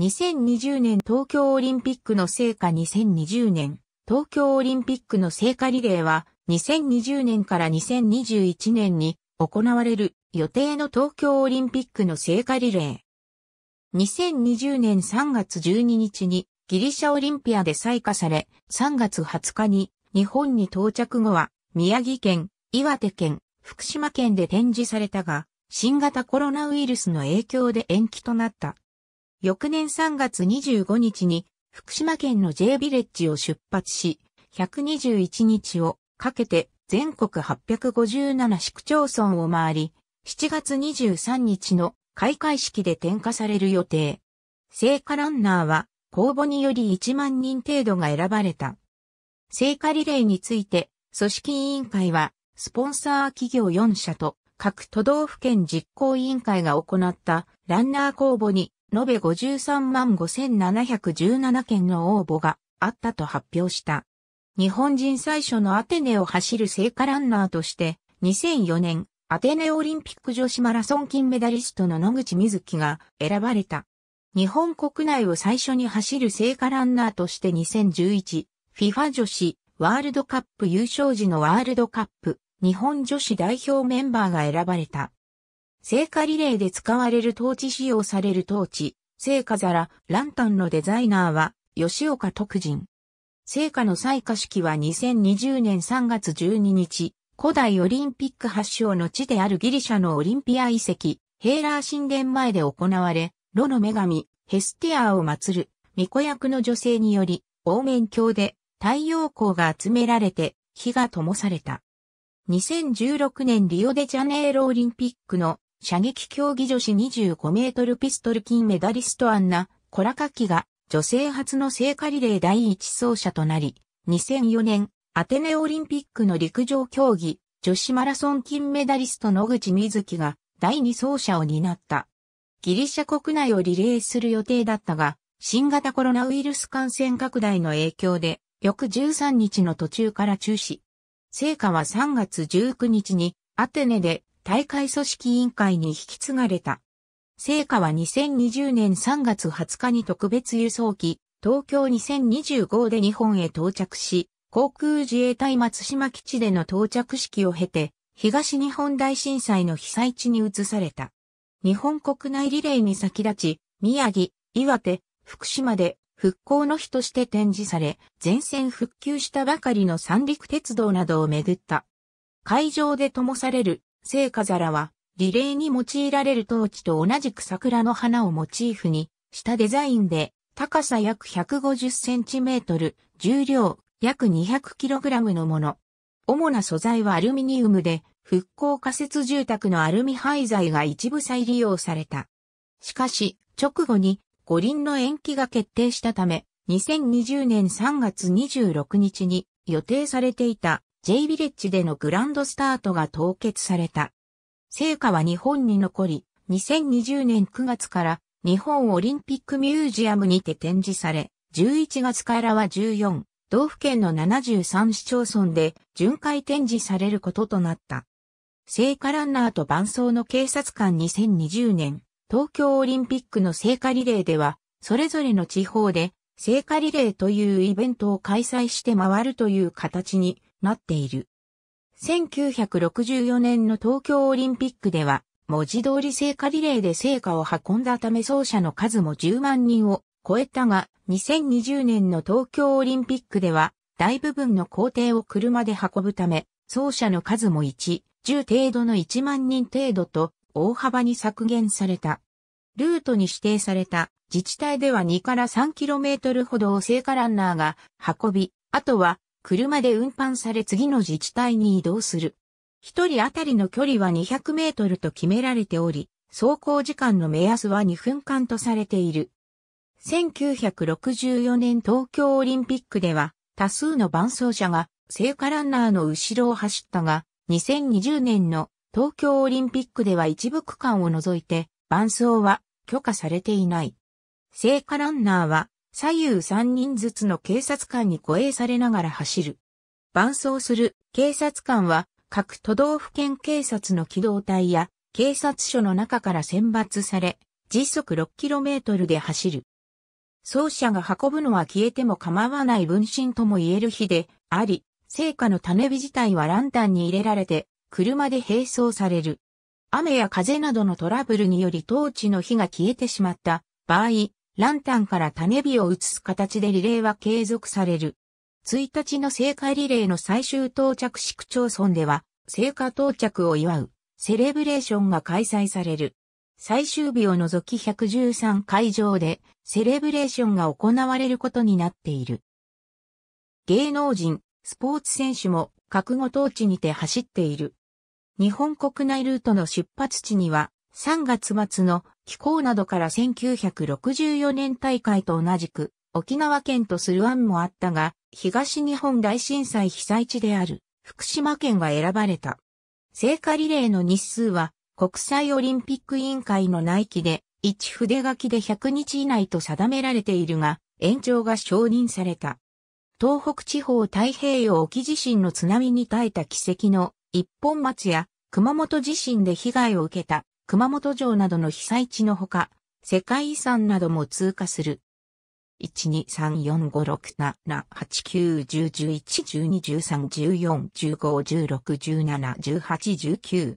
2020年東京オリンピックの聖火2020年東京オリンピックの聖火リレーは2020年から2021年に行われる予定の東京オリンピックの聖火リレー。2020年3月12日にギリシャオリンピアで採火され、3月20日に日本に到着後は宮城県、岩手県、福島県で展示されたが、新型コロナウイルスの影響で延期となった。翌年3月25日に福島県の J ビレッジを出発し、121日をかけて全国857市区町村を回り、7月23日の開会式で点火される予定。聖火ランナーは公募により1万人程度が選ばれた。聖火リレーについて組織委員会はスポンサー企業4社と各都道府県実行委員会が行ったランナー公募に延べ53万5717件の応募があったと発表した。日本人最初のアテネを走る聖火ランナーとして、2004年、アテネオリンピック女子マラソン金メダリストの野口瑞希が選ばれた。日本国内を最初に走る聖火ランナーとして2011、FIFA 女子ワールドカップ優勝時のワールドカップ日本女子代表メンバーが選ばれた。聖火リレーで使われるトーチ使用されるトーチ、聖火皿、ランタンのデザイナーは、吉岡徳人。聖火の採火式は2020年3月12日、古代オリンピック発祥の地であるギリシャのオリンピア遺跡、ヘーラー神殿前で行われ、炉の女神、ヘスティアを祀る、巫女役の女性により、大面鏡で太陽光が集められて、火が灯された。2016年リオデジャネイロオリンピックの射撃競技女子25メートルピストル金メダリストアンナ・コラカキが女性初の聖火リレー第一走者となり、2004年アテネオリンピックの陸上競技女子マラソン金メダリスト野口瑞希が第二走者を担った。ギリシャ国内をリレーする予定だったが、新型コロナウイルス感染拡大の影響で、翌13日の途中から中止。聖火は3月19日にアテネで大会組織委員会に引き継がれた。成果は2020年3月20日に特別輸送機、東京2025で日本へ到着し、航空自衛隊松島基地での到着式を経て、東日本大震災の被災地に移された。日本国内リレーに先立ち、宮城、岩手、福島で復興の日として展示され、全線復旧したばかりの三陸鉄道などをめぐった。会場で灯される聖火皿は、リレーに用いられるトーチと同じく桜の花をモチーフにしたデザインで、高さ約150センチメートル、重量約200キログラムのもの。主な素材はアルミニウムで、復興仮設住宅のアルミ廃材が一部再利用された。しかし、直後に五輪の延期が決定したため、2020年3月26日に予定されていた J ビレッジでのグランドスタートが凍結された。聖火は日本に残り、2020年9月から日本オリンピックミュージアムにて展示され、11月からは14、道府県の73市町村で巡回展示されることとなった。聖火ランナーと伴走の警察官2020年、東京オリンピックの聖火リレーでは、それぞれの地方で聖火リレーというイベントを開催して回るという形になっている。1964年の東京オリンピックでは、文字通り聖火リレーで聖火を運んだため走者の数も10万人を超えたが、2020年の東京オリンピックでは、大部分の工程を車で運ぶため、走者の数も1、10程度の1万人程度と大幅に削減された。ルートに指定された自治体では2から 3km ほどを聖火ランナーが運び、あとは車で運搬され次の自治体に移動する。一人当たりの距離は200メートルと決められており、走行時間の目安は2分間とされている。1964年東京オリンピックでは多数の伴走者が聖火ランナーの後ろを走ったが、2020年の東京オリンピックでは一部区間を除いて伴走は許可されていない。聖火ランナーは左右三人ずつの警察官に護衛されながら走る。伴走する警察官は各都道府県警察の機動隊や警察署の中から選抜され、時速 6km で走る。走者が運ぶのは消えても構わない分身とも言える日であり、聖火の種火自体はランタンに入れられて、車で並走される。雨や風などのトラブルにより当地の火が消えてしまった場合、ランタンから種火を移す形でリレーは継続される。1日の聖火リレーの最終到着市区町村では、聖火到着を祝う、セレブレーションが開催される。最終日を除き113会場で、セレブレーションが行われることになっている。芸能人、スポーツ選手も、覚悟当地にて走っている。日本国内ルートの出発地には、3月末の気候などから1964年大会と同じく沖縄県とする案もあったが、東日本大震災被災地である福島県が選ばれた。聖火リレーの日数は国際オリンピック委員会の内規で1筆書きで100日以内と定められているが、延長が承認された。東北地方太平洋沖地震の津波に耐えた奇跡の一本松や熊本地震で被害を受けた熊本城などの被災地のほか、世界遺産なども通過する。1,2,3,4,5,6,7,8,9,10,11,12,13,14,15,16,17,18,19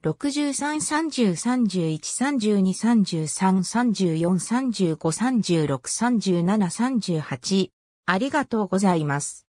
633031323334353637 3 8ありがとうございます。